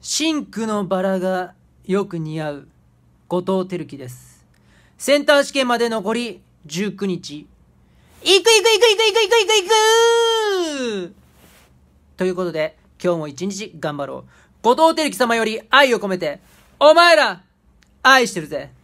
シンクのバラがよく似合う後藤輝樹です。センター試験まで残り19日。いくいくいくいくいくいくいくいくということで、今日も一日頑張ろう。後藤輝樹様より愛を込めて、お前ら、愛してるぜ。